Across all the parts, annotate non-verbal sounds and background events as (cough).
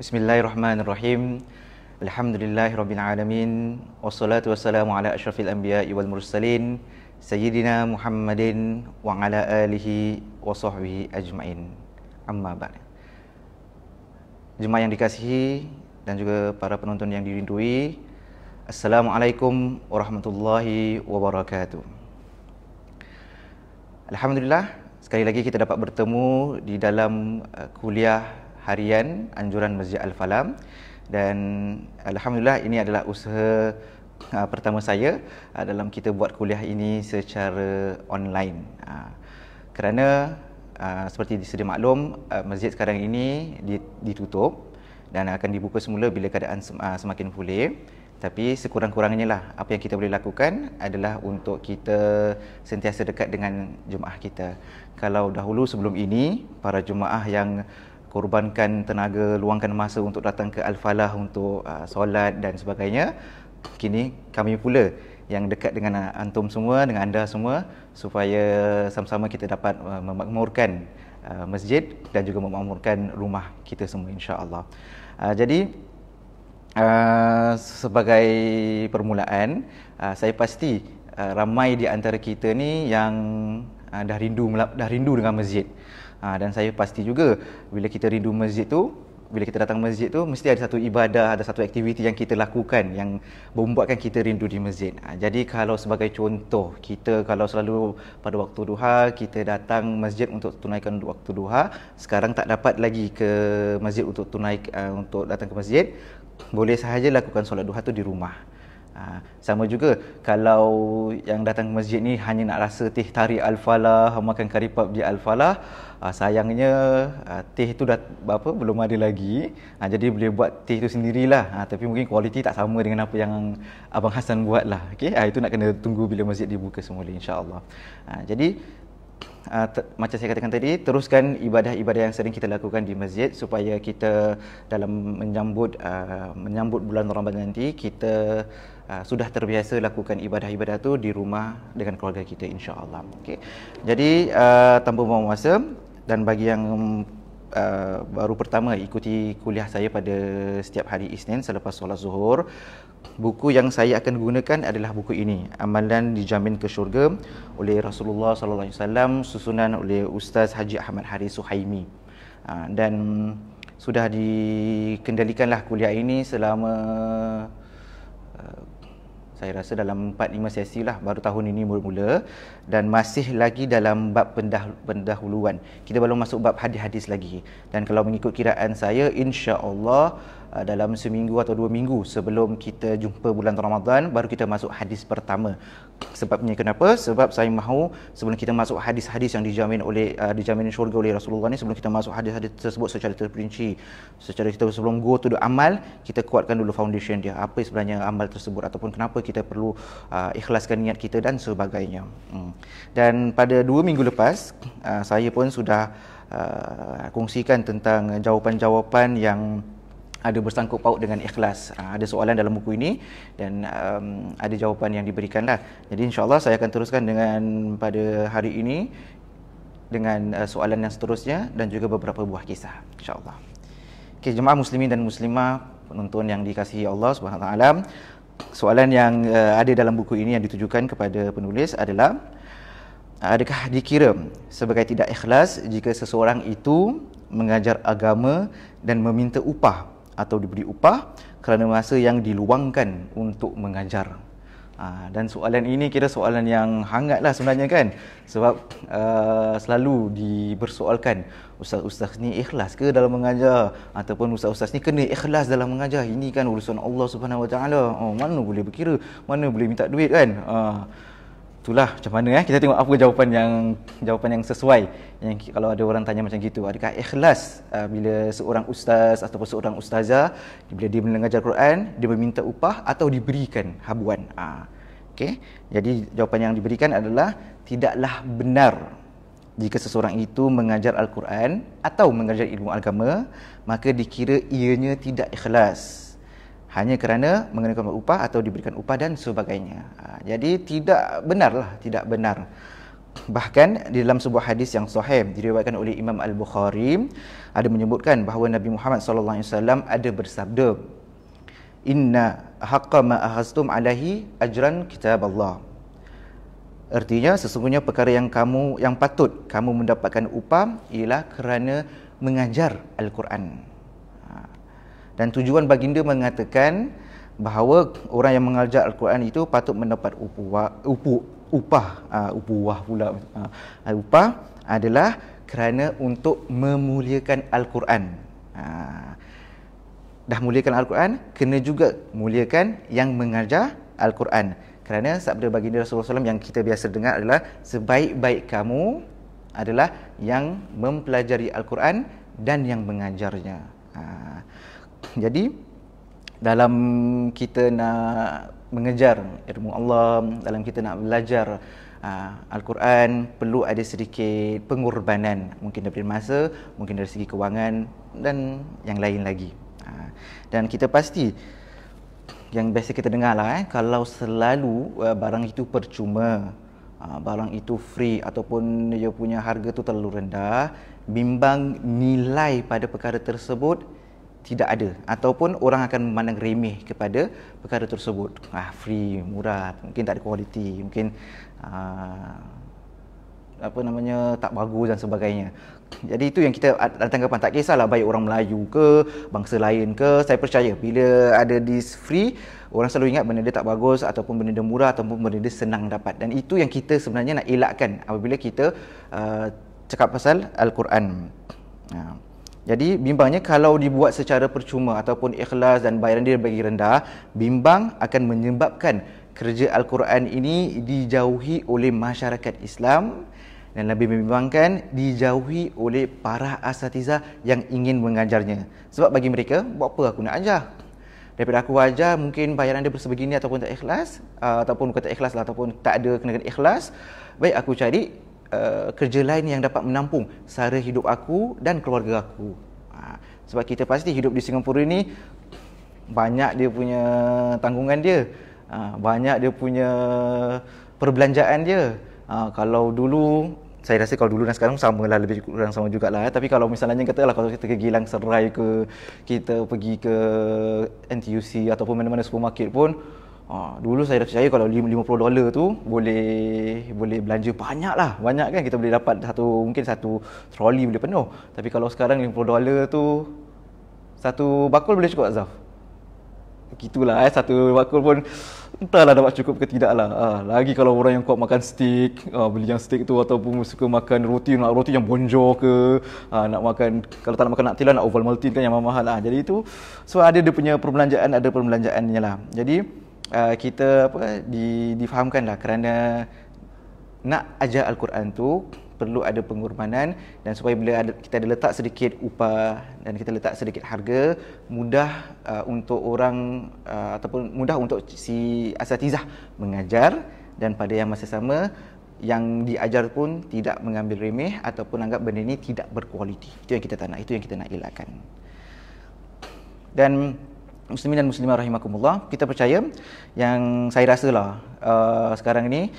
Bismillahirrahmanirrahim. Alhamdulillahirrabbilalamin. Wassalatu wassalamu ala ashrafil anbiya wal mursalin. Sayyidina Muhammadin wa ala alihi wa sahbihi ajma'in. Amma ba'd. Jemaah yang dikasihi dan juga para penonton yang dirindui. Assalamualaikum warahmatullahi wabarakatuh. Alhamdulillah, sekali lagi kita dapat bertemu di dalam uh, kuliah harian anjuran Masjid Al-Falam dan alhamdulillah ini adalah usaha uh, pertama saya uh, dalam kita buat kuliah ini secara online. Uh, kerana uh, seperti sedia maklum uh, masjid sekarang ini ditutup dan akan dibuka semula bila keadaan sem- uh, semakin pulih. Tapi sekurang-kurangnya lah apa yang kita boleh lakukan adalah untuk kita sentiasa dekat dengan jemaah kita. Kalau dahulu sebelum ini para jemaah yang korbankan tenaga, luangkan masa untuk datang ke Al-Falah untuk uh, solat dan sebagainya. Kini kami pula yang dekat dengan uh, antum semua, dengan anda semua supaya sama-sama kita dapat uh, memakmurkan uh, masjid dan juga memakmurkan rumah kita semua insya-Allah. Uh, jadi uh, sebagai permulaan, uh, saya pasti uh, ramai di antara kita ni yang uh, dah rindu dah rindu dengan masjid. Ha, dan saya pasti juga bila kita rindu masjid tu, bila kita datang masjid tu mesti ada satu ibadah, ada satu aktiviti yang kita lakukan yang membuatkan kita rindu di masjid. Ha, jadi kalau sebagai contoh, kita kalau selalu pada waktu duha kita datang masjid untuk tunaikan waktu duha, sekarang tak dapat lagi ke masjid untuk tunaik uh, untuk datang ke masjid, boleh sahaja lakukan solat duha tu di rumah. Ha, sama juga kalau yang datang ke masjid ni hanya nak rasa teh tarik al-falah, makan karipap di al-falah, ha, sayangnya ha, teh tu dah apa belum ada lagi. Ha, jadi boleh buat teh tu sendirilah. Ha, tapi mungkin kualiti tak sama dengan apa yang abang Hasan buatlah. Okey, ha, itu nak kena tunggu bila masjid dibuka semula insyaallah Ha, jadi Uh, macam saya katakan tadi teruskan ibadah-ibadah yang sering kita lakukan di masjid supaya kita dalam menyambut uh, menyambut bulan Ramadan nanti kita Ah, sudah terbiasa lakukan ibadah-ibadah tu di rumah dengan keluarga kita insya-Allah. Okey. Jadi uh, tanpa buang masa dan bagi yang uh, baru pertama ikuti kuliah saya pada setiap hari Isnin selepas solat Zuhur, buku yang saya akan gunakan adalah buku ini, Amalan Dijamin ke Syurga oleh Rasulullah sallallahu alaihi wasallam susunan oleh Ustaz Haji Ahmad Hari Suhaimi. Uh, dan sudah dikendalikanlah kuliah ini selama saya rasa dalam 4-5 sesi lah baru tahun ini mula-mula dan masih lagi dalam bab pendahuluan. Kita belum masuk bab hadis-hadis lagi. Dan kalau mengikut kiraan saya, insya-Allah uh, dalam seminggu atau dua minggu sebelum kita jumpa bulan Ramadan baru kita masuk hadis pertama. Sebabnya kenapa? Sebab saya mahu sebelum kita masuk hadis-hadis yang dijamin oleh uh, dijamin syurga oleh Rasulullah ni sebelum kita masuk hadis-hadis tersebut secara terperinci secara kita sebelum go to the amal kita kuatkan dulu foundation dia apa sebenarnya amal tersebut ataupun kenapa kita perlu uh, ikhlaskan niat kita dan sebagainya. Hmm. Dan pada dua minggu lepas, uh, saya pun sudah uh, kongsikan tentang jawapan-jawapan yang ada bersangkut paut dengan ikhlas. Uh, ada soalan dalam buku ini dan um, ada jawapan yang diberikanlah. Jadi insya Allah saya akan teruskan dengan pada hari ini dengan soalan yang seterusnya dan juga beberapa buah kisah. Insya Allah. Okay, jemaah muslimin dan muslimah, penonton yang dikasihi Allah SWT. Soalan yang ada dalam buku ini yang ditujukan kepada penulis adalah adakah dikira sebagai tidak ikhlas jika seseorang itu mengajar agama dan meminta upah atau diberi upah kerana masa yang diluangkan untuk mengajar Ha, dan soalan ini kira soalan yang hangatlah sebenarnya kan sebab uh, selalu dipersoalkan ustaz-ustaz ni ikhlas ke dalam mengajar ataupun ustaz-ustaz ni kena ikhlas dalam mengajar ini kan urusan Allah Subhanahu Wa oh mana boleh berkira mana boleh minta duit kan uh, itulah macam mana eh kita tengok apa jawapan yang jawapan yang sesuai yang kalau ada orang tanya macam gitu adakah ikhlas uh, bila seorang ustaz ataupun seorang ustazah bila dia mengajar Quran dia meminta upah atau diberikan habuan ah okey jadi jawapan yang diberikan adalah tidaklah benar jika seseorang itu mengajar al-Quran atau mengajar ilmu agama maka dikira ianya tidak ikhlas hanya kerana mengenakan upah atau diberikan upah dan sebagainya. Ha, jadi tidak benarlah, tidak benar. Bahkan di dalam sebuah hadis yang sahih diriwayatkan oleh Imam Al-Bukhari ada menyebutkan bahawa Nabi Muhammad sallallahu alaihi wasallam ada bersabda Inna haqqa ma ahaztum alaihi ajran kitab Allah. Artinya sesungguhnya perkara yang kamu yang patut kamu mendapatkan upah ialah kerana mengajar Al-Quran. Dan tujuan baginda mengatakan bahawa orang yang mengajar Al-Quran itu patut mendapat upuah, upuah, upah, ah, upuah pula, ah, ah, upah adalah kerana untuk memuliakan Al-Quran. Dah muliakan Al-Quran, kena juga muliakan yang mengajar Al-Quran. Kerana sabda baginda Rasulullah SAW yang kita biasa dengar adalah sebaik-baik kamu adalah yang mempelajari Al-Quran dan yang mengajarnya. Haa. Jadi dalam kita nak mengejar ilmu Allah, dalam kita nak belajar uh, Al-Quran perlu ada sedikit pengorbanan mungkin daripada masa, mungkin dari segi kewangan dan yang lain lagi. Uh, dan kita pasti yang biasa kita dengar lah, eh, kalau selalu uh, barang itu percuma, uh, barang itu free ataupun dia punya harga tu terlalu rendah, bimbang nilai pada perkara tersebut tidak ada ataupun orang akan memandang remeh kepada perkara tersebut ah free murah mungkin tak ada kualiti mungkin aa, ah, apa namanya tak bagus dan sebagainya jadi itu yang kita ada tanggapan tak kisahlah baik orang Melayu ke bangsa lain ke saya percaya bila ada this free orang selalu ingat benda dia tak bagus ataupun benda dia murah ataupun benda dia senang dapat dan itu yang kita sebenarnya nak elakkan apabila kita aa, ah, cakap pasal al-Quran ah. Jadi bimbangnya kalau dibuat secara percuma ataupun ikhlas dan bayaran dia bagi rendah, bimbang akan menyebabkan kerja Al-Quran ini dijauhi oleh masyarakat Islam dan lebih membimbangkan dijauhi oleh para asatiza yang ingin mengajarnya. Sebab bagi mereka, buat apa aku nak ajar? Daripada aku ajar, mungkin bayaran dia bersebegini ataupun tak ikhlas, uh, ataupun bukan tak ikhlas lah, ataupun tak ada kena ikhlas, baik aku cari Eh, kerja lain yang dapat menampung sara hidup aku dan keluarga aku. Ha, sebab kita pasti hidup di Singapura ini banyak dia punya tanggungan dia. Ha, banyak dia punya perbelanjaan dia. Ha, kalau dulu saya rasa kalau dulu dan sekarang sama lah lebih kurang sama juga lah. Tapi kalau misalnya kata lah kalau kita ke Gilang Serai ke kita pergi ke NTUC ataupun mana-mana supermarket pun Ha, dulu saya percaya kalau 50 dolar tu boleh boleh belanja banyak lah banyak kan kita boleh dapat satu mungkin satu troli boleh penuh tapi kalau sekarang 50 dolar tu satu bakul boleh cukup Azaf gitulah eh satu bakul pun entahlah dapat cukup ke tidak lah ha, lagi kalau orang yang kuat makan steak ha, beli yang steak tu ataupun suka makan roti nak roti yang bonjour ke ha, nak makan kalau tak nak makan naktila nak oval maltin kan yang mahal lah jadi itu so ada dia punya perbelanjaan ada perbelanjaannya lah jadi uh, kita apa di difahamkanlah kerana nak ajar al-Quran tu perlu ada pengorbanan dan supaya bila ada, kita ada letak sedikit upah dan kita letak sedikit harga mudah uh, untuk orang uh, ataupun mudah untuk si asatizah mengajar dan pada yang masa sama yang diajar pun tidak mengambil remeh ataupun anggap benda ini tidak berkualiti itu yang kita tak nak itu yang kita nak elakkan dan Muslimin dan Muslimah rahimakumullah, kita percaya yang saya rasalah uh, sekarang ini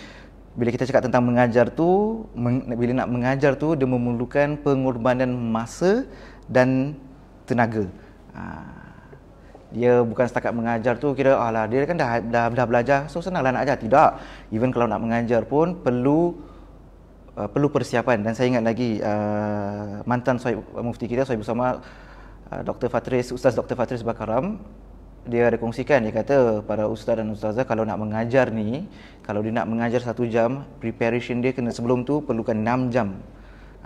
bila kita cakap tentang mengajar tu, meng, bila nak mengajar tu dia memerlukan pengorbanan masa dan tenaga. Uh, dia bukan setakat mengajar tu kira alah dia kan dah dah, dah belajar, so senanglah nak ajar. Tidak. Even kalau nak mengajar pun perlu Uh, perlu persiapan dan saya ingat lagi uh, mantan Soi, mufti kita saya bersama Ah, Dr. Fatris, Ustaz Dr. Fatris Bakaram dia ada kongsikan dia kata para ustaz dan ustazah kalau nak mengajar ni kalau dia nak mengajar satu jam preparation dia kena sebelum tu perlukan enam jam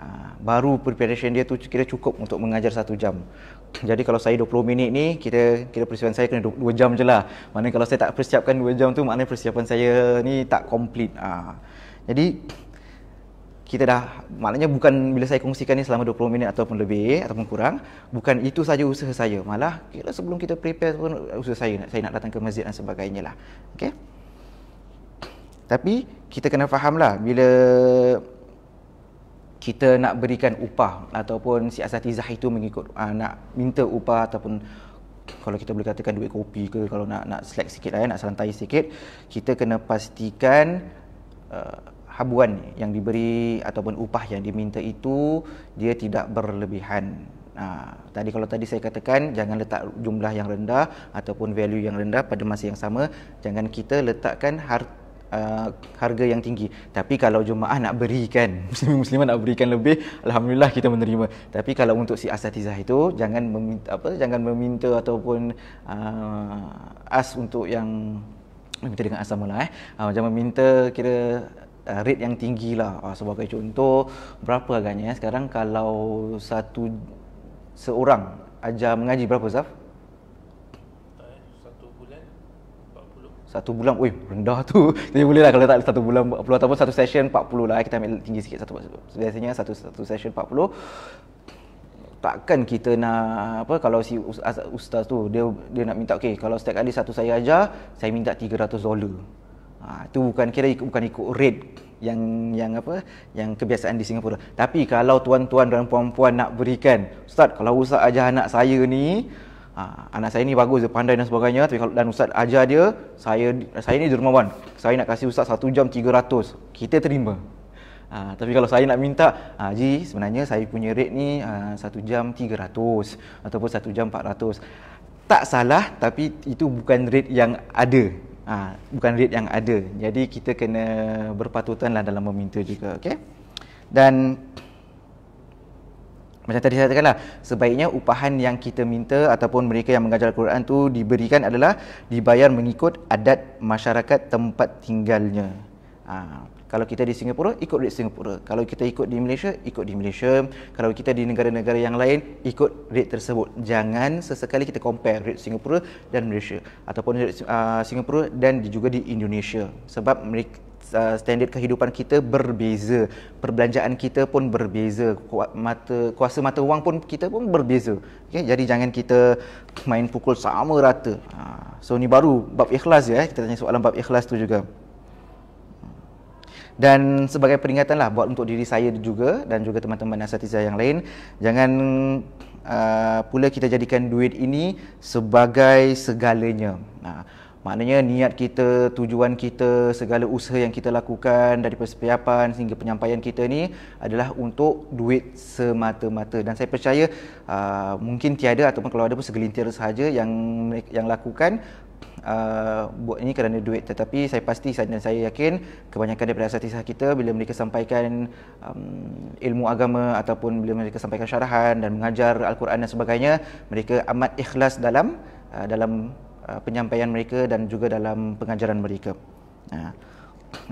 ah, baru preparation dia tu kira cukup untuk mengajar satu jam jadi kalau saya 20 minit ni kita kira persiapan saya kena dua jam je lah maknanya kalau saya tak persiapkan dua jam tu maknanya persiapan saya ni tak complete ah, jadi kita dah maknanya bukan bila saya kongsikan ni selama 20 minit ataupun lebih ataupun kurang bukan itu saja usaha saya malah kira sebelum kita prepare pun usaha saya nak saya nak datang ke masjid dan sebagainya lah okey tapi kita kena fahamlah bila kita nak berikan upah ataupun si asatizah itu mengikut uh, nak minta upah ataupun kalau kita boleh katakan duit kopi ke kalau nak nak slack sikit lah ya, nak santai sikit kita kena pastikan uh, habuan yang diberi ataupun upah yang diminta itu dia tidak berlebihan. Uh, tadi kalau tadi saya katakan jangan letak jumlah yang rendah ataupun value yang rendah pada masa yang sama jangan kita letakkan har, uh, harga yang tinggi. Tapi kalau jemaah nak berikan (laughs) muslim-musliman nak berikan lebih alhamdulillah kita menerima. Tapi kalau untuk si asatizah itu jangan meminta apa jangan meminta ataupun uh, as untuk yang minta dengan asamalah eh. Uh, jangan meminta kira uh, rate yang tinggi lah uh, sebagai contoh berapa agaknya sekarang kalau satu seorang ajar mengaji berapa Zaf? Satu bulan 40 Satu bulan, wih rendah tu Jadi (laughs) boleh lah kalau tak satu bulan 40 ataupun satu session 40 lah Kita ambil tinggi sikit satu bulan. Biasanya satu satu session 40 Takkan kita nak apa kalau si ustaz tu dia dia nak minta okey kalau setiap kali satu saya ajar saya minta 300 dolar Ha, tu bukan kira ikut bukan ikut rate yang yang apa yang kebiasaan di Singapura. Tapi kalau tuan-tuan dan puan-puan nak berikan, ustaz kalau ustaz ajar anak saya ni, ha, anak saya ni bagus dia pandai dan sebagainya, tapi kalau dan ustaz ajar dia, saya saya ni dermawan. Saya nak kasih ustaz satu jam 300. Kita terima. Ha, tapi kalau saya nak minta, Haji sebenarnya saya punya rate ni ha, uh, 1 jam 300 ataupun satu jam empat ratus, Tak salah tapi itu bukan rate yang ada ha, bukan rate yang ada. Jadi kita kena berpatutanlah dalam meminta juga, okey. Dan macam tadi saya katakanlah, sebaiknya upahan yang kita minta ataupun mereka yang mengajar Al-Quran tu diberikan adalah dibayar mengikut adat masyarakat tempat tinggalnya. Ha. Kalau kita di Singapura, ikut rate Singapura. Kalau kita ikut di Malaysia, ikut di Malaysia. Kalau kita di negara-negara yang lain, ikut rate tersebut. Jangan sesekali kita compare rate Singapura dan Malaysia. Ataupun rate uh, Singapura dan juga di Indonesia. Sebab mereka ah, standard kehidupan kita berbeza perbelanjaan kita pun berbeza kuasa mata wang pun kita pun berbeza okay? jadi jangan kita main pukul sama rata ah, so ni baru bab ikhlas ya kita tanya soalan bab ikhlas tu juga dan sebagai peringatan lah buat untuk diri saya juga dan juga teman-teman asatizah yang lain jangan uh, pula kita jadikan duit ini sebagai segalanya nah, maknanya niat kita, tujuan kita, segala usaha yang kita lakukan dari persiapan sehingga penyampaian kita ni adalah untuk duit semata-mata dan saya percaya uh, mungkin tiada ataupun kalau ada pun segelintir sahaja yang yang lakukan uh, buat ini kerana duit tetapi saya pasti dan saya yakin kebanyakan daripada asatizah kita bila mereka sampaikan um, ilmu agama ataupun bila mereka sampaikan syarahan dan mengajar al-Quran dan sebagainya mereka amat ikhlas dalam uh, dalam uh, penyampaian mereka dan juga dalam pengajaran mereka uh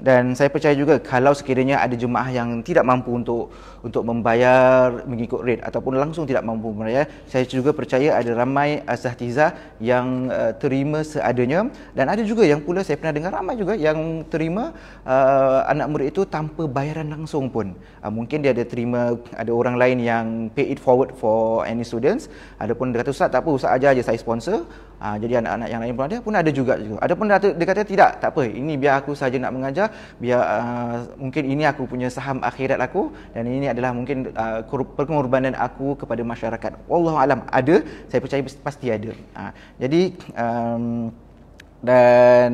dan saya percaya juga kalau sekiranya ada jemaah yang tidak mampu untuk untuk membayar mengikut rate ataupun langsung tidak mampu membayar saya juga percaya ada ramai asatizah yang uh, terima seadanya dan ada juga yang pula saya pernah dengar ramai juga yang terima uh, anak murid itu tanpa bayaran langsung pun uh, mungkin dia ada terima ada orang lain yang pay it forward for any students ataupun dia kata ustaz tak apa ustaz ajar je saya sponsor Ha, jadi anak-anak yang lain pun ada pun ada juga juga. Ada pun dia kata tidak, tak apa. Ini biar aku saja nak mengajar, biar uh, mungkin ini aku punya saham akhirat aku dan ini adalah mungkin uh, pengorbanan aku kepada masyarakat. Allah alam ada, saya percaya pasti ada. Ha, jadi um, dan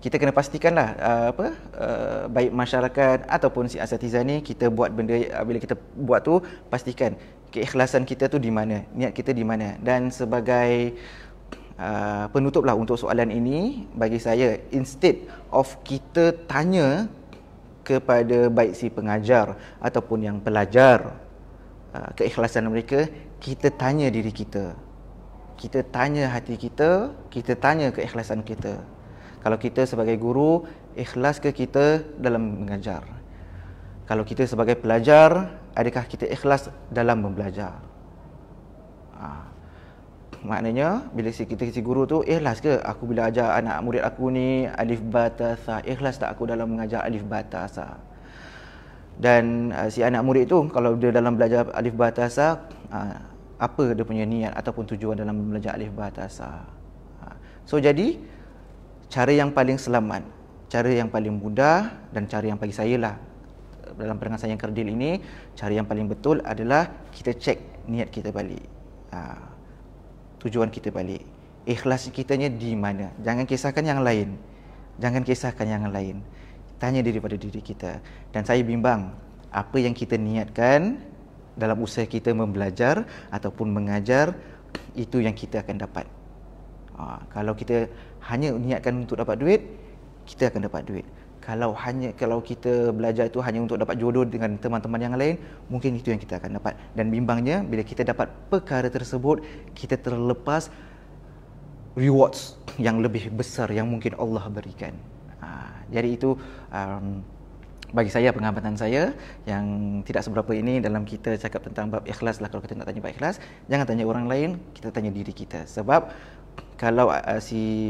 kita kena pastikanlah uh, apa uh, baik masyarakat ataupun si asatiza ni kita buat benda uh, bila kita buat tu pastikan keikhlasan kita tu di mana, niat kita di mana dan sebagai uh, penutuplah untuk soalan ini bagi saya instead of kita tanya kepada baik si pengajar ataupun yang pelajar uh, keikhlasan mereka kita tanya diri kita kita tanya hati kita kita tanya keikhlasan kita kalau kita sebagai guru ikhlas ke kita dalam mengajar kalau kita sebagai pelajar adakah kita ikhlas dalam membelajar ah maknanya bila si kita si guru tu ikhlas ke aku bila ajar anak murid aku ni alif bata sa ikhlas tak aku dalam mengajar alif bata sa dan uh, si anak murid tu kalau dia dalam belajar alif bata sa uh, apa dia punya niat ataupun tujuan dalam belajar alif bata sa ah, so jadi cara yang paling selamat cara yang paling mudah dan cara yang bagi saya lah dalam pandangan saya yang kerdil ini cara yang paling betul adalah kita cek niat kita balik uh tujuan kita balik. Ikhlas kitanya di mana? Jangan kisahkan yang lain. Jangan kisahkan yang lain. Tanya diri pada diri kita. Dan saya bimbang, apa yang kita niatkan dalam usaha kita membelajar ataupun mengajar, itu yang kita akan dapat. Ha, kalau kita hanya niatkan untuk dapat duit, kita akan dapat duit kalau hanya kalau kita belajar itu hanya untuk dapat jodoh dengan teman-teman yang lain mungkin itu yang kita akan dapat dan bimbangnya bila kita dapat perkara tersebut kita terlepas rewards yang lebih besar yang mungkin Allah berikan ha, jadi itu um, bagi saya pengamatan saya yang tidak seberapa ini dalam kita cakap tentang bab ikhlas lah kalau kita nak tanya bab ikhlas jangan tanya orang lain kita tanya diri kita sebab kalau uh, si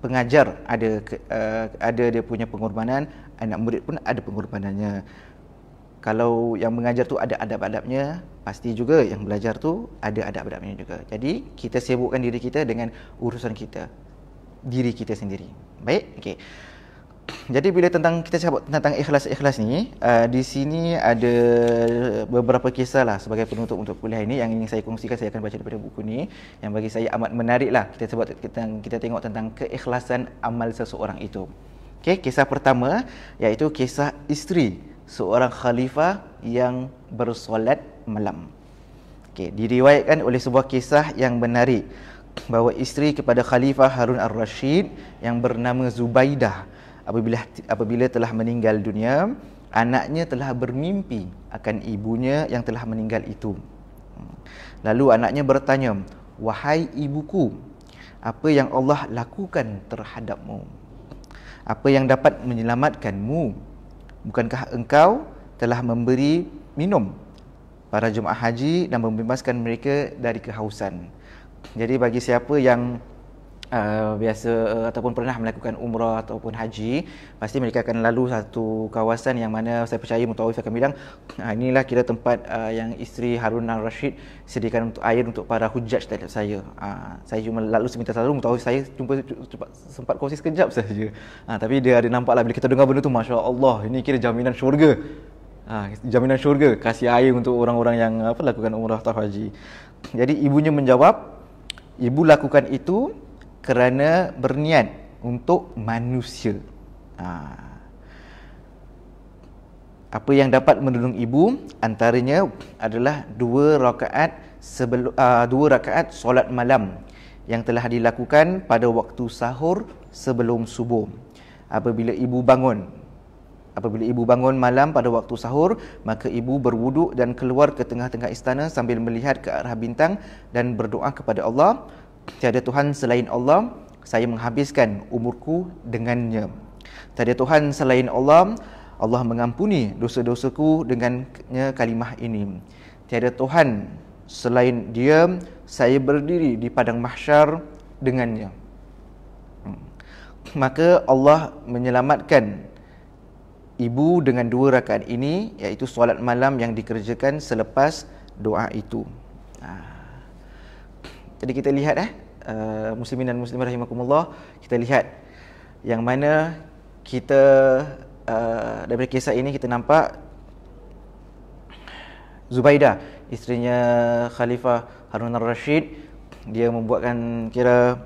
pengajar ada uh, ada dia punya pengorbanan, anak murid pun ada pengorbanannya. Kalau yang mengajar tu ada adab-adabnya, pasti juga yang belajar tu ada adab-adabnya juga. Jadi kita sibukkan diri kita dengan urusan kita, diri kita sendiri. Baik, okey jadi bila tentang kita cakap tentang ikhlas-ikhlas ni, uh, di sini ada beberapa kisah lah sebagai penutup untuk kuliah ini yang ingin saya kongsikan saya akan baca daripada buku ni yang bagi saya amat menarik lah kita sebut kita, kita tengok tentang keikhlasan amal seseorang itu. Okay, kisah pertama iaitu kisah isteri seorang khalifah yang bersolat malam. Okay, diriwayatkan oleh sebuah kisah yang menarik bahawa isteri kepada khalifah Harun al rashid yang bernama Zubaidah apabila apabila telah meninggal dunia anaknya telah bermimpi akan ibunya yang telah meninggal itu hmm. lalu anaknya bertanya wahai ibuku apa yang Allah lakukan terhadapmu apa yang dapat menyelamatkanmu bukankah engkau telah memberi minum para jemaah haji dan membebaskan mereka dari kehausan jadi bagi siapa yang uh, biasa uh, ataupun pernah melakukan umrah ataupun haji pasti mereka akan lalu satu kawasan yang mana saya percaya mutawif akan bilang uh, inilah kira tempat uh, yang isteri Harun al-Rashid sediakan untuk air untuk para hujaj terhadap saya uh, saya cuma lalu seminta selalu mutawif saya jumpa cepat sempat kursi sekejap saja uh, ah, tapi dia ada nampak lah bila kita dengar benda tu Masya Allah ini kira jaminan syurga uh, jaminan syurga kasih air untuk orang-orang yang apa, lakukan umrah atau haji jadi ibunya menjawab Ibu lakukan itu kerana berniat untuk manusia. Ha. Apa yang dapat menolong ibu antaranya adalah dua rakaat sebelum uh, ah, dua rakaat solat malam yang telah dilakukan pada waktu sahur sebelum subuh. Apabila ibu bangun Apabila ibu bangun malam pada waktu sahur, maka ibu berwuduk dan keluar ke tengah-tengah istana sambil melihat ke arah bintang dan berdoa kepada Allah Tiada Tuhan selain Allah, saya menghabiskan umurku dengannya. Tiada Tuhan selain Allah, Allah mengampuni dosa-dosaku dengannya kalimah ini. Tiada Tuhan selain dia, saya berdiri di padang mahsyar dengannya. Hmm. Maka Allah menyelamatkan ibu dengan dua rakaat ini iaitu solat malam yang dikerjakan selepas doa itu. Ah. Jadi kita lihat eh uh, muslimin dan muslimat rahimakumullah, kita lihat yang mana kita uh, daripada kisah ini kita nampak Zubaidah, isterinya Khalifah Harun al-Rashid, dia membuatkan kira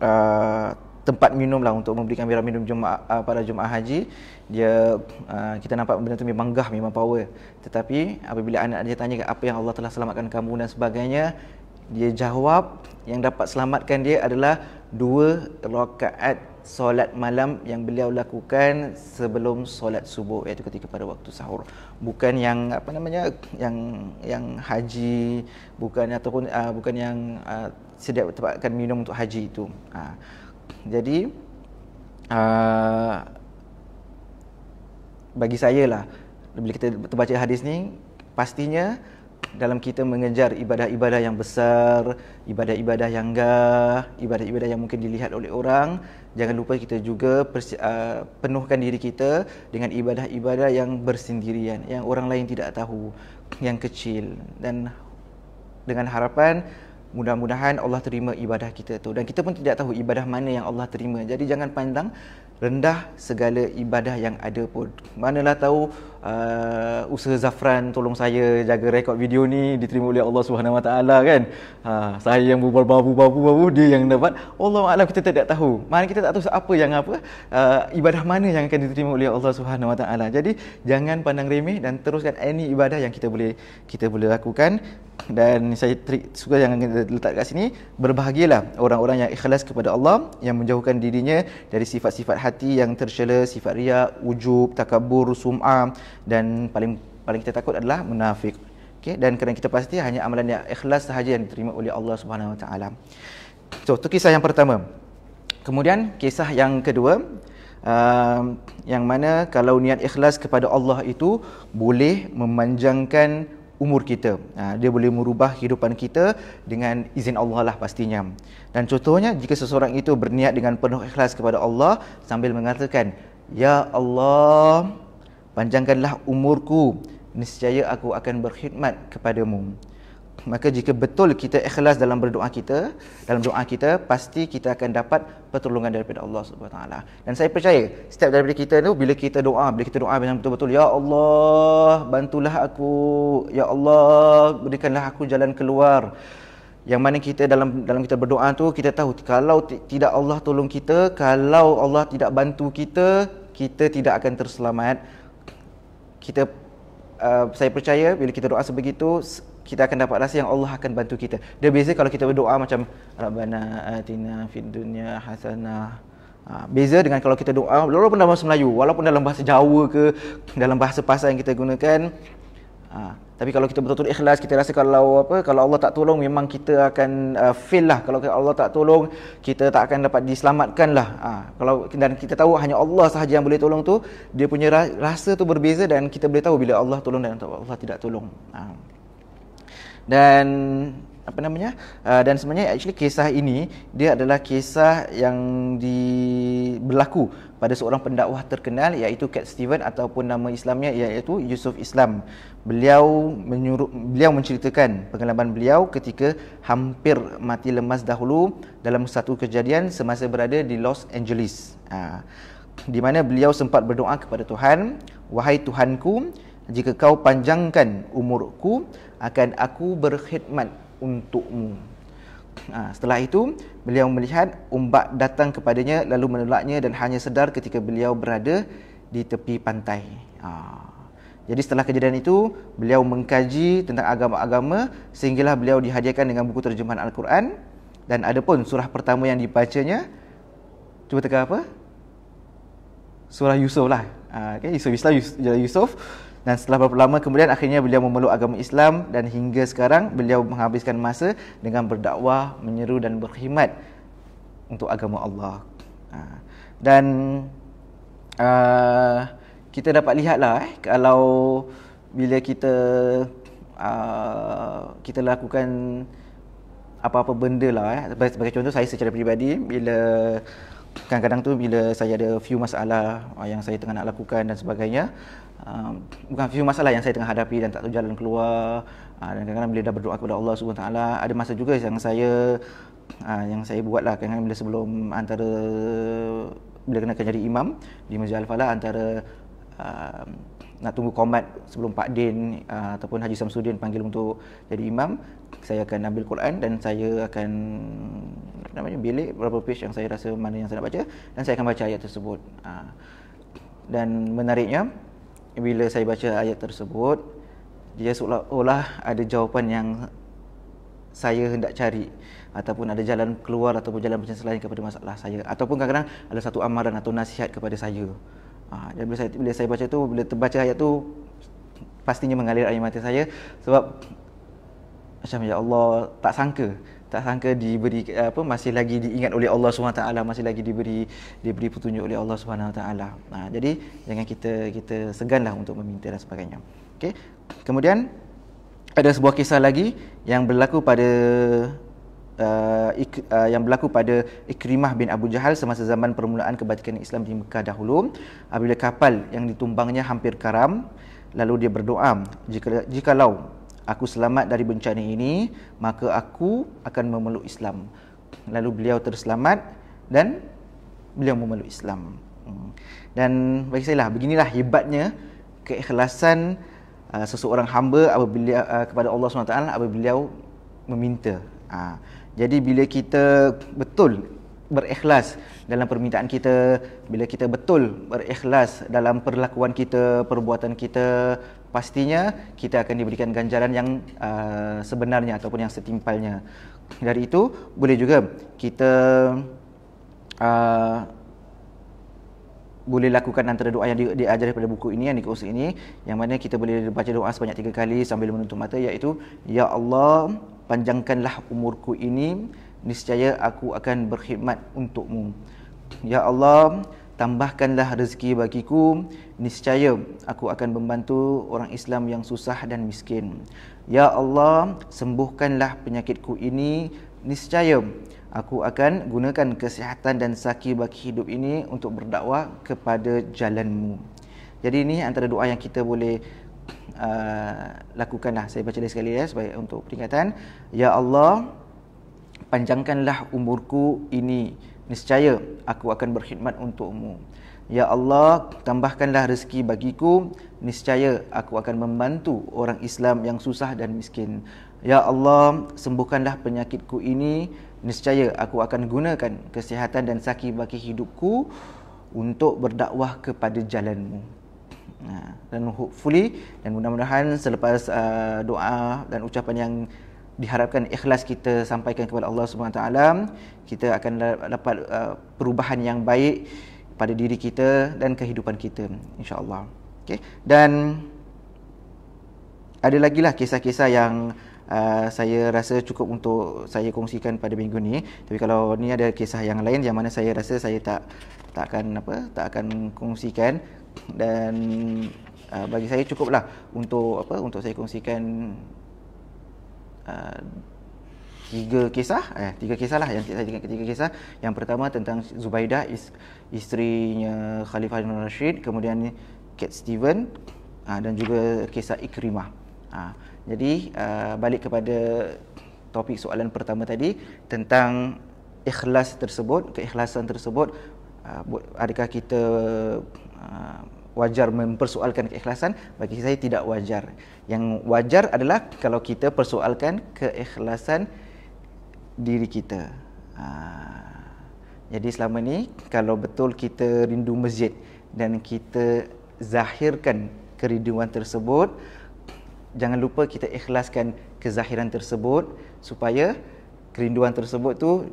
uh, tempat minum lah untuk memberikan biram minum jumaat uh, pada jumaat haji. Dia uh, kita nampak benda tu memang gah, memang power. Tetapi apabila anak dia tanya apa yang Allah telah selamatkan kamu dan sebagainya, dia jawab yang dapat selamatkan dia adalah dua rakaat solat malam yang beliau lakukan sebelum solat subuh iaitu ketika pada waktu sahur bukan yang apa namanya yang yang haji bukan ataupun uh, bukan yang uh, ah, sedia tempatkan minum untuk haji itu ha. jadi uh, bagi saya lah bila kita terbaca hadis ni pastinya dalam kita mengejar ibadah-ibadah yang besar, ibadah-ibadah yang gah, ibadah-ibadah yang mungkin dilihat oleh orang, jangan lupa kita juga uh, penuhkan diri kita dengan ibadah-ibadah yang bersendirian, yang orang lain tidak tahu, yang kecil dan dengan harapan mudah-mudahan Allah terima ibadah kita tu dan kita pun tidak tahu ibadah mana yang Allah terima. Jadi jangan pandang rendah segala ibadah yang ada pun. Manalah tahu uh, usaha Zafran tolong saya jaga rekod video ni diterima oleh Allah Subhanahu Wa Taala kan. Ha, saya yang bubal babu babu babu dia yang dapat. Allah Alam kita tidak tahu. Mana kita tak tahu apa yang apa uh, ibadah mana yang akan diterima oleh Allah Subhanahu Wa Taala. Jadi jangan pandang remeh dan teruskan any ibadah yang kita boleh kita boleh lakukan dan saya trik suka yang kita letak kat sini berbahagialah orang-orang yang ikhlas kepada Allah yang menjauhkan dirinya dari sifat-sifat hati yang tercela sifat ria wujub takabur sum'ah dan paling paling kita takut adalah munafik okey dan kerana kita pasti hanya amalan yang ikhlas sahaja yang diterima oleh Allah Subhanahu Wa Taala so tu kisah yang pertama kemudian kisah yang kedua Uh, yang mana kalau niat ikhlas kepada Allah itu boleh memanjangkan umur kita. Ha, dia boleh merubah kehidupan kita dengan izin Allah lah pastinya. Dan contohnya, jika seseorang itu berniat dengan penuh ikhlas kepada Allah sambil mengatakan, Ya Allah, panjangkanlah umurku, niscaya aku akan berkhidmat kepadamu maka jika betul kita ikhlas dalam berdoa kita dalam doa kita pasti kita akan dapat pertolongan daripada Allah Subhanahu taala dan saya percaya setiap daripada kita tu bila kita doa bila kita doa dengan betul-betul ya Allah bantulah aku ya Allah berikanlah aku jalan keluar yang mana kita dalam dalam kita berdoa tu kita tahu kalau tidak Allah tolong kita kalau Allah tidak bantu kita kita tidak akan terselamat kita uh, saya percaya bila kita doa sebegitu kita akan dapat rasa yang Allah akan bantu kita. Dia biasa kalau kita berdoa macam Rabbana atina fid dunya hasanah. Ha, beza dengan kalau kita doa walaupun dalam bahasa Melayu, walaupun dalam bahasa Jawa ke dalam bahasa pasar yang kita gunakan ha, tapi kalau kita betul-betul ikhlas, kita rasa kalau apa kalau Allah tak tolong memang kita akan uh, fail lah. Kalau Allah tak tolong, kita tak akan dapat diselamatkan lah. Ha, kalau dan kita tahu hanya Allah sahaja yang boleh tolong tu, dia punya rasa tu berbeza dan kita boleh tahu bila Allah tolong dan Allah tidak tolong. Ha dan apa namanya uh, dan sebenarnya actually kisah ini dia adalah kisah yang di berlaku pada seorang pendakwah terkenal iaitu Cat Steven ataupun nama Islamnya iaitu Yusuf Islam. Beliau menyuruh beliau menceritakan pengalaman beliau ketika hampir mati lemas dahulu dalam satu kejadian semasa berada di Los Angeles. Uh, di mana beliau sempat berdoa kepada Tuhan, wahai Tuhanku, jika kau panjangkan umurku, akan aku berkhidmat untukmu. Ha, setelah itu, beliau melihat ombak datang kepadanya lalu menolaknya dan hanya sedar ketika beliau berada di tepi pantai. Ha. Jadi setelah kejadian itu, beliau mengkaji tentang agama-agama sehinggalah beliau dihadiahkan dengan buku terjemahan Al-Quran dan ada pun surah pertama yang dibacanya cuba teka apa? Surah Yusuf lah. Ha, okay. Yusuf Islam, Yusuf. Yusuf. Dan setelah berapa lama kemudian akhirnya beliau memeluk agama Islam dan hingga sekarang beliau menghabiskan masa dengan berdakwah, menyeru dan berkhidmat untuk agama Allah. Ha. Dan uh, kita dapat lihatlah eh, kalau bila kita uh, kita lakukan apa-apa benda lah eh. sebagai contoh saya secara peribadi bila kadang-kadang tu bila saya ada few masalah ah, yang saya tengah nak lakukan dan sebagainya um, bukan few masalah yang saya tengah hadapi dan tak tahu jalan keluar uh, dan kadang-kadang bila dah berdoa kepada Allah SWT ada masa juga yang saya uh, yang saya buat lah kadang-kadang bila sebelum antara bila kena jadi imam di Masjid Al-Falah antara uh, nak tunggu komat sebelum Pak Din uh, ataupun Haji Samsudin panggil untuk jadi imam saya akan ambil Quran dan saya akan namanya bilik berapa page yang saya rasa mana yang saya nak baca dan saya akan baca ayat tersebut. Ha. Dan menariknya bila saya baca ayat tersebut dia seolah-olah ada jawapan yang saya hendak cari ataupun ada jalan keluar ataupun jalan selain kepada masalah saya ataupun kadang-kadang ada satu amaran atau nasihat kepada saya. Ha, dan bila saya bila saya baca tu bila terbaca ayat tu pastinya mengalir air mata saya sebab macam ya Allah tak sangka tak sangka diberi apa masih lagi diingat oleh Allah SWT masih lagi diberi diberi petunjuk oleh Allah SWT nah, ha, jadi jangan kita kita seganlah untuk meminta dan sebagainya okey kemudian ada sebuah kisah lagi yang berlaku pada uh, ik, uh, yang berlaku pada Ikrimah bin Abu Jahal semasa zaman permulaan kebatikan Islam di Mekah dahulu apabila kapal yang ditumbangnya hampir karam lalu dia berdoa jika jikalau aku selamat dari bencana ini maka aku akan memeluk Islam lalu beliau terselamat dan beliau memeluk Islam hmm. dan bagi saya lah beginilah hebatnya keikhlasan uh, seseorang hamba apabila uh, kepada Allah SWT apabila beliau meminta uh, jadi bila kita betul berikhlas dalam permintaan kita bila kita betul berikhlas dalam perlakuan kita perbuatan kita pastinya kita akan diberikan ganjaran yang uh, sebenarnya ataupun yang setimpalnya. Dari itu boleh juga kita uh, boleh lakukan antara doa yang diajar daripada buku ini yang dikursi ini yang mana kita boleh baca doa sebanyak tiga kali sambil menutup mata iaitu Ya Allah panjangkanlah umurku ini niscaya aku akan berkhidmat untukmu Ya Allah tambahkanlah rezeki bagiku niscaya aku akan membantu orang Islam yang susah dan miskin ya Allah sembuhkanlah penyakitku ini niscaya aku akan gunakan kesihatan dan saki bagi hidup ini untuk berdakwah kepada jalanmu jadi ini antara doa yang kita boleh (clears throat) uh, lakukanlah saya baca dia sekali ya supaya untuk peringatan ya Allah panjangkanlah umurku ini Niscaya aku akan berkhidmat untukmu Ya Allah, tambahkanlah rezeki bagiku Niscaya aku akan membantu orang Islam yang susah dan miskin Ya Allah, sembuhkanlah penyakitku ini Niscaya aku akan gunakan kesihatan dan sakit bagi hidupku Untuk berdakwah kepada jalanmu Nah dan hopefully dan mudah-mudahan selepas uh, doa dan ucapan yang diharapkan ikhlas kita sampaikan kepada Allah Subhanahu taala kita akan dapat uh, perubahan yang baik pada diri kita dan kehidupan kita insyaallah okey dan ada lagi lah kisah-kisah yang uh, saya rasa cukup untuk saya kongsikan pada minggu ni tapi kalau ni ada kisah yang lain yang mana saya rasa saya tak tak akan apa tak akan kongsikan dan uh, bagi saya cukuplah untuk apa untuk saya kongsikan Uh, tiga kisah eh tiga kisah lah yang kita dengan ketiga kisah yang pertama tentang Zubaidah is, isterinya Khalifah bin Rashid kemudian Kate Steven uh, dan juga kisah Ikrimah uh, jadi uh, balik kepada topik soalan pertama tadi tentang ikhlas tersebut keikhlasan tersebut uh, adakah kita uh, wajar mempersoalkan keikhlasan bagi saya tidak wajar yang wajar adalah kalau kita persoalkan keikhlasan diri kita ha. jadi selama ni kalau betul kita rindu masjid dan kita zahirkan kerinduan tersebut jangan lupa kita ikhlaskan kezahiran tersebut supaya kerinduan tersebut tu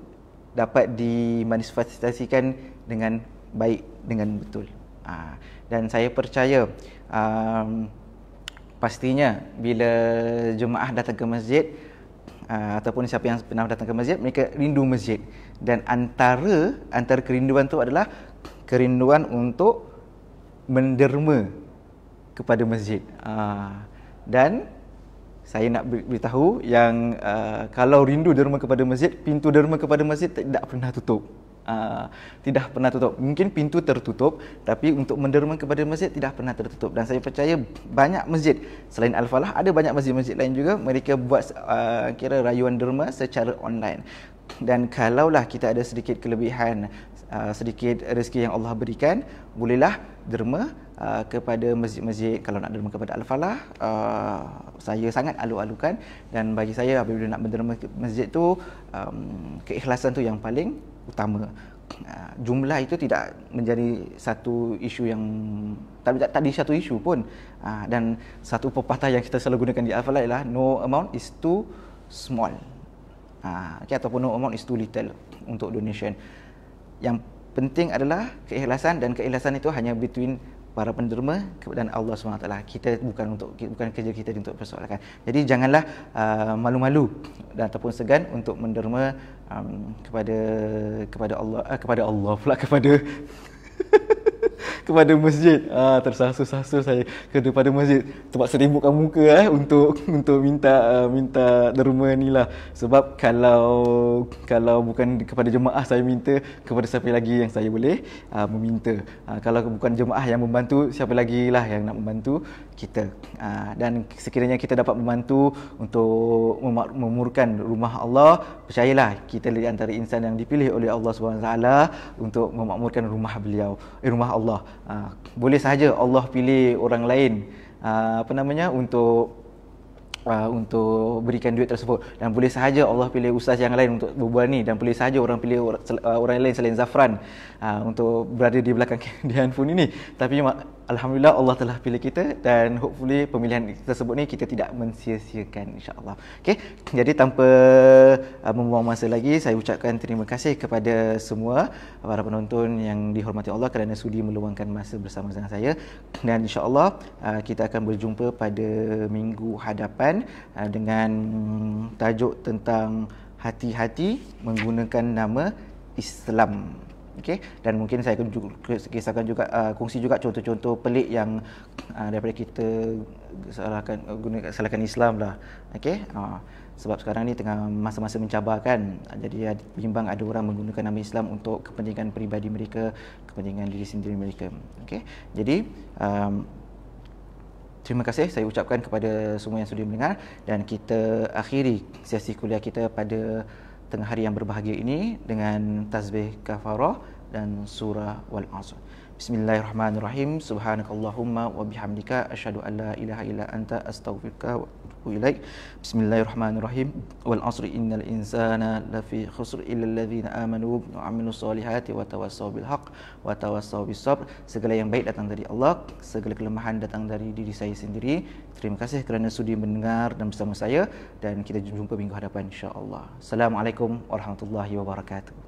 dapat dimanifestasikan dengan baik dengan betul Ah, dan saya percaya um, pastinya bila jemaah datang ke masjid ah, ataupun siapa yang pernah datang ke masjid mereka rindu masjid dan antara antara kerinduan tu adalah kerinduan untuk menderma kepada masjid ah, dan saya nak beritahu yang uh, kalau rindu derma kepada masjid, pintu derma kepada masjid tidak pernah tutup. Ah, tidak pernah tutup. Mungkin pintu tertutup, tapi untuk menderma kepada masjid tidak pernah tertutup. Dan saya percaya banyak masjid selain Al Falah ada banyak masjid-masjid lain juga mereka buat aa, ah, kira rayuan derma secara online. Dan kalaulah kita ada sedikit kelebihan, aa, ah, sedikit rezeki yang Allah berikan, bolehlah derma uh, kepada masjid-masjid kalau nak derma kepada Al-Falah uh, saya sangat alu-alukan dan bagi saya apabila nak menderma masjid tu um, keikhlasan tu yang paling utama uh, jumlah itu tidak menjadi satu isu yang tak, tak, tak ada satu isu pun uh, dan satu pepatah yang kita selalu gunakan di Al-Falah ialah no amount is too small uh, okay, ataupun no amount is too little untuk donation yang penting adalah keikhlasan dan keikhlasan itu hanya between para penderma dan Allah SWT kita bukan untuk bukan kerja kita untuk persoalkan jadi janganlah uh, malu-malu dan ataupun segan untuk menderma um, kepada kepada Allah uh, kepada Allah pula (laughs) kepada kepada masjid. Ah uh, tersasul-sasul saya ke depan masjid. Tempat seribukkan muka eh untuk (laughs) untuk minta uh, minta derma ni lah. Sebab kalau kalau bukan kepada jemaah saya minta kepada siapa lagi yang saya boleh uh, meminta. Uh, kalau bukan jemaah yang membantu siapa lagi lah yang nak membantu kita. Uh, dan sekiranya kita dapat membantu untuk memurkan rumah Allah, percayalah kita di antara insan yang dipilih oleh Allah Subhanahu Wa Taala untuk memakmurkan rumah beliau, eh, rumah Allah. Ah, boleh sahaja Allah pilih orang lain ah, apa namanya untuk ah, untuk berikan duit tersebut dan boleh sahaja Allah pilih ustaz yang lain untuk berbual ni dan boleh sahaja orang pilih orang, lain selain Zafran untuk berada di belakang (laughs) di handphone ini tapi Alhamdulillah Allah telah pilih kita dan hopefully pemilihan tersebut ni kita tidak mensia-siakan insya-Allah. Okey. Jadi tanpa uh, membuang masa lagi saya ucapkan terima kasih kepada semua uh, para penonton yang dihormati Allah kerana sudi meluangkan masa bersama dengan saya dan insya-Allah uh, kita akan berjumpa pada minggu hadapan uh, dengan tajuk tentang hati-hati menggunakan nama Islam okey dan mungkin saya akan juga, kisahkan juga uh, kongsi juga contoh-contoh pelik yang uh, daripada kita salahkan uh, guna salahkan Islam lah okey uh, sebab sekarang ni tengah masa-masa mencabar kan uh, jadi bimbang ada orang menggunakan nama Islam untuk kepentingan peribadi mereka kepentingan diri sendiri mereka okey jadi um, Terima kasih saya ucapkan kepada semua yang sudah mendengar dan kita akhiri sesi kuliah kita pada tengah hari yang berbahagia ini dengan tasbih kafarah dan surah al asr. Bismillahirrahmanirrahim. Subhanakallahumma wa bihamdika asyhadu an la ilaha illa anta astaghfiruka wa atubu ilaik. Bismillahirrahmanirrahim. Wal 'asri innal insana lafi khusr illa alladhina amanu wa 'amilu shalihati wa tawassaw bil haqq wa tawassaw bis sabr. Segala yang baik datang dari Allah, segala kelemahan datang dari diri saya sendiri. Terima kasih kerana sudi mendengar dan bersama saya dan kita jumpa minggu hadapan insya-Allah. Assalamualaikum warahmatullahi wabarakatuh.